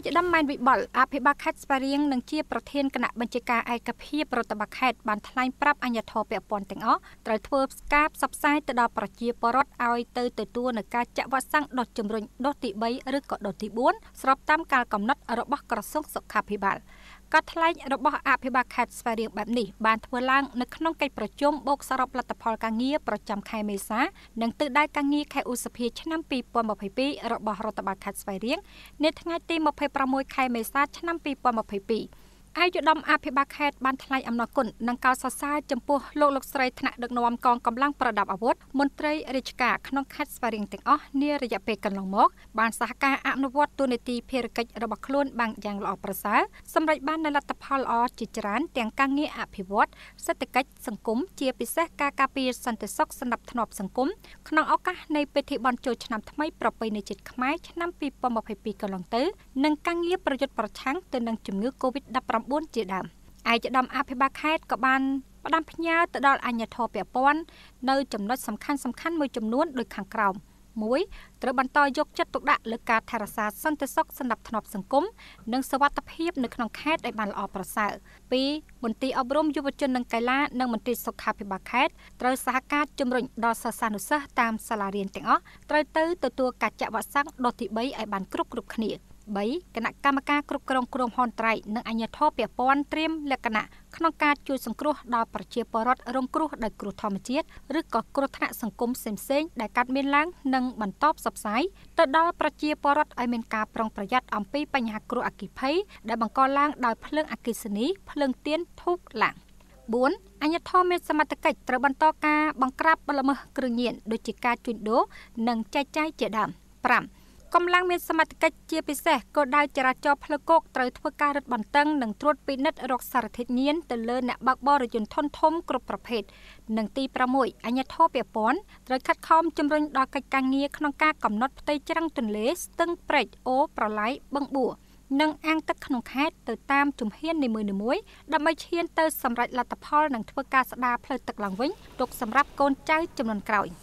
យជាដើមម៉ែនវិបុលអភិបាលខេត្តស្វារៀងនិងជាប្រធានគណៈបញ្ជាការឯកភាពរដ្ឋបាលខេត្តបានថ្លែងប្រាប់អាជ្ញាធរពាក់ព័ន្ធទាំងអស់ត្រូវធ្វើការផ្សព្វផ្សាយទៅដល់ប្រជាពលរដ្ឋឲ្យ ទៅទទួលនឹងការចាក់វ៉ាក់សាំងដុសជំរុញដុសទី3ឬក៏ដុសទី4ស្របតាមកាលកំណត់របស់ក្រសួងសុខាភិបាលការថ្លែងរបស់អភិបាលខេត្តស្វាយរៀងបែបនេះបានធ្វើឡើងនៅក្នុងកិច្ចប្រជុំបូកសរុបលទ្ធផលការងារប្រចាំខែមេសានិងទិសដៅការងារខែឧសភាឆ្នាំ2022របស់រដ្ឋបាលខេត្តស្វាយរៀងនាថ្ងៃទី26ខែមេសាឆ្នាំ2022ឯកឧត្តមអភិបាលខេត្តបានថ្លែងអំណរគុណនិងកោតសរសើរចំពោះ លោកលោកស្រីថ្នាក់ដឹកនាំកងកម្លាំងប្រដាប់អាវុធមន្ត្រីរាជការក្នុងខេត្តស្វាយរៀងទាំងអស់នារយៈពេលកន្លងមក បានសហការអនុវត្តទូនីតិភារកិច្ចរបស់ខ្លួនបានយ៉ាងល្អប្រសើរសម្រេចបាននូវលទ្ធផលល្អជាច្រើន ទាំងការងារអភិវឌ្ឍសេដ្ឋកិច្ចសង្គមជាពិសេសការការពារសន្តិសុខសណ្ដាប់ធ្នាប់សង្គមក្នុងឱកាសនៃពិធីបុណ្យចូលឆ្នាំថ្មីប្រពៃណីជាតិខ្មែរឆ្នាំ2022កន្លងទៅនិងការងារប្រយុទ្ធប្រឆាំងទៅនឹងជំងឺ Covid-19 2019ជាដើមឯកឧត្តមអភិបាលខេត្តក៏បានផ្ដាំផ្ញើទៅដល់អាជ្ញាធរពាក់ព័ន្ធនៅចំណុចសំខាន់សំខាន់មួយចំនួនដូចខាងក្រោម1ត្រូវបន្តយកចិត្តទុកដាក់លើការថែរក្សាសន្តិសុខសណ្ដាប់ធ្នាប់សង្គមនិងសวัสดิភាពនៅក្នុងខេត្តឲ្យបានល្អប្រសើរ2មន្ទីរអប់រំយុវជននិងកីឡា និងមន្ទីរសុខាភិបាលខេត្តត្រូវសហការជំរុញដល់សិស្សានុសិស្សតាមសាលារៀនទាំងអស់ត្រូវទៅទទួលការចាក់វ៉ាក់សាំងដូសទី3ឲ្យបានគ្រប់គ្រប់គ្នា3 2023គណៈកម្មការគ្រប់គ្រងគ្រោងហន្តរាយនិងអាជ្ញាធរពាក់ព័ន្ធត្រៀមលក្ខណៈក្នុងការជួយសង្គ្រោះដល់ប្រជាពលរដ្ឋរងគ្រោះដោយគ្រោះធម្មជាតិឬក៏គ្រោះថ្នាក់សង្គមផ្សេងៗដែលកើតមានឡើងនិងបន្តផ្សព្វផ្សាយទៅដល់ប្រជាពលរដ្ឋឲ្យមានការប្រុងប្រយ័ត្នអំពីបញ្ហាគ្រោះអគ្គិភ័យដែលបង្កឡើងដោយភ្លើងអគ្គិសនីភ្លើងទៀនធូបឡាំង4អញ្ញាធមមានសមត្ថកិច្ចត្រូវបន្តការបង្ក្រាបបលល្មើសគ្រឿងញៀនដូចជាការជួញដូរនិងចែកចាយជាដើម5កម្លាំងមានសមត្ថកិច្ចជាពិសេសគោលដៅចរាចរណ៍ផ្លូវគោកត្រូវធ្វើការរឹតបន្តឹងនិងត្រួតពិនិត្យរកសារធាតុញៀនទៅលើអ្នកបើកបររថយន្តធុនធំ គ្រប់ប្រភេទនិងទី6អញ្ញាធិបតេយ្យពាន់ត្រូវខិតខំជំរុញដល់កិច្ចការងារក្នុងការកំណត់ផ្ទៃច្រាំងទន្លេស្ទឹងព្រែកអូប្រឡាយបឹងបួរនិងអាងទឹកក្នុងខេត្តទៅតាមជំហាននីមួយៗដើម្បីឈានទៅសម្រេចលទ្ធផលនិងធ្វើការស្ដារផ្លូវទឹកឡើងវិញទុកសម្រាប់កូនចៅចំនួនក្រោយ។